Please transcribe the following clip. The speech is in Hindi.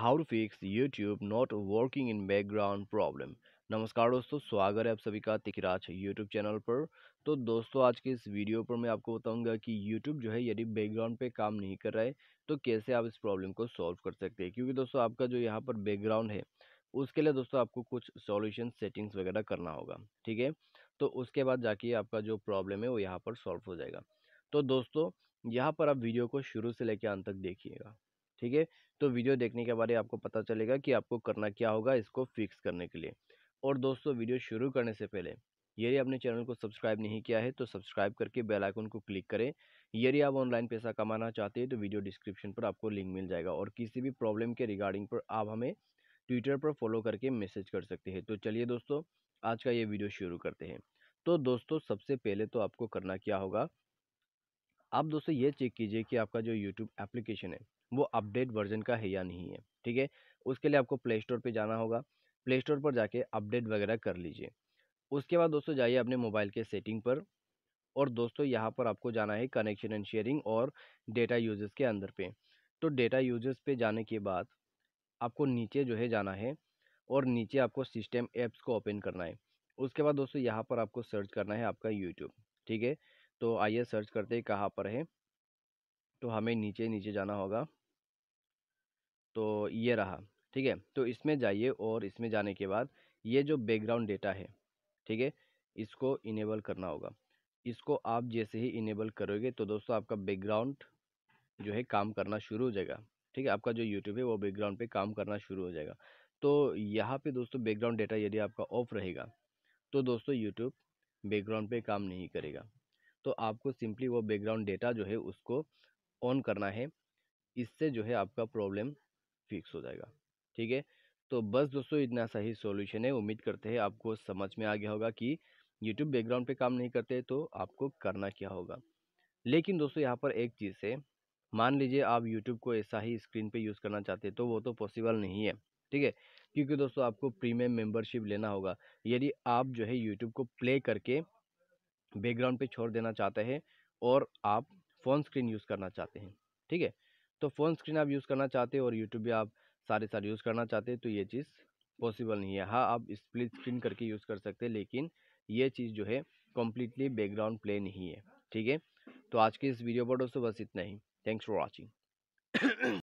how to fix YouTube not working in background problem नमस्कार दोस्तों स्वागत है आप सभी का तिकराज यूट्यूब चैनल पर तो दोस्तों आज के इस वीडियो पर मैं आपको बताऊंगा कि यूट्यूब जो है यदि बैकग्राउंड पे काम नहीं कर रहा है तो कैसे आप इस प्रॉब्लम को सॉल्व कर सकते हैं क्योंकि दोस्तों आपका जो यहाँ पर बैकग्राउंड है उसके लिए दोस्तों आपको कुछ सॉल्यूशन सेटिंग्स वगैरह करना होगा ठीक है तो उसके बाद जाके आपका जो प्रॉब्लम है वो यहाँ पर सॉल्व हो जाएगा तो दोस्तों यहाँ पर आप वीडियो को शुरू से लेकर अंत तक देखिएगा ठीक है तो वीडियो देखने के बारे आपको पता चलेगा कि आपको करना क्या होगा इसको फिक्स करने के लिए और दोस्तों वीडियो शुरू करने से पहले यदि आपने चैनल को सब्सक्राइब नहीं किया है तो सब्सक्राइब करके बेल आइकन को क्लिक करें यदि आप ऑनलाइन पैसा कमाना चाहते हैं तो वीडियो डिस्क्रिप्शन पर आपको लिंक मिल जाएगा और किसी भी प्रॉब्लम के रिगार्डिंग पर आप हमें ट्विटर पर फॉलो करके मैसेज कर सकते हैं तो चलिए दोस्तों आज का ये वीडियो शुरू करते हैं तो दोस्तों सबसे पहले तो आपको करना क्या होगा आप दोस्तों ये चेक कीजिए कि आपका जो यूट्यूब एप्लीकेशन है वो अपडेट वर्जन का है या नहीं है ठीक है उसके लिए आपको प्ले स्टोर पर जाना होगा प्ले स्टोर पर जाके अपडेट वगैरह कर लीजिए उसके बाद दोस्तों जाइए अपने मोबाइल के सेटिंग पर और दोस्तों यहाँ पर आपको जाना है कनेक्शन एंड शेयरिंग और डेटा यूजेस के अंदर पे तो डेटा यूजेस पे जाने के बाद आपको नीचे जो है जाना है और नीचे आपको सिस्टम ऐप्स को ओपन करना है उसके बाद दोस्तों यहाँ पर आपको सर्च करना है आपका यूट्यूब ठीक है तो आइए सर्च करते कहाँ पर है तो हमें नीचे नीचे जाना होगा तो ये रहा ठीक है तो इसमें जाइए और इसमें जाने के बाद ये जो बैकग्राउंड डेटा है ठीक है इसको इनेबल करना होगा इसको आप जैसे ही इनेबल करोगे तो दोस्तों आपका बैकग्राउंड जो है काम करना शुरू हो जाएगा ठीक है आपका जो यूट्यूब है वो बैकग्राउंड पे काम करना शुरू हो जाएगा तो यहाँ पे दोस्तों बैकग्राउंड डेटा यदि आपका ऑफ रहेगा तो दोस्तों यूट्यूब बैकग्राउंड पे काम नहीं करेगा तो आपको सिंपली वो बैकग्राउंड डेटा जो है उसको ऑन करना है इससे जो है आपका प्रॉब्लम फिक्स हो जाएगा ठीक है तो बस दोस्तों इतना सही सॉल्यूशन है उम्मीद करते हैं आपको समझ में आ गया होगा कि यूट्यूब बैकग्राउंड पे काम नहीं करते तो आपको करना क्या होगा लेकिन दोस्तों यहाँ पर एक चीज़ है मान लीजिए आप यूट्यूब को ऐसा ही स्क्रीन पे यूज़ करना चाहते हैं तो वो तो पॉसिबल नहीं है ठीक है क्योंकि दोस्तों आपको प्रीमियम मेंबरशिप लेना होगा यदि आप जो है यूट्यूब को प्ले करके बैकग्राउंड पे छोड़ देना चाहते हैं और आप फ़ोन स्क्रीन यूज़ करना चाहते हैं ठीक है तो फ़ोन स्क्रीन आप यूज़ करना चाहते हो और यूट्यूब भी आप सारे सारे यूज़ करना चाहते हैं तो ये चीज़ पॉसिबल नहीं है हाँ आप स्प्लिट स्क्रीन करके यूज़ कर सकते हैं लेकिन ये चीज़ जो है कम्प्लीटली बैकग्राउंड प्ले नहीं है ठीक है तो आज के इस वीडियो पर दोस्तों बस इतना ही थैंक्स फॉर वॉचिंग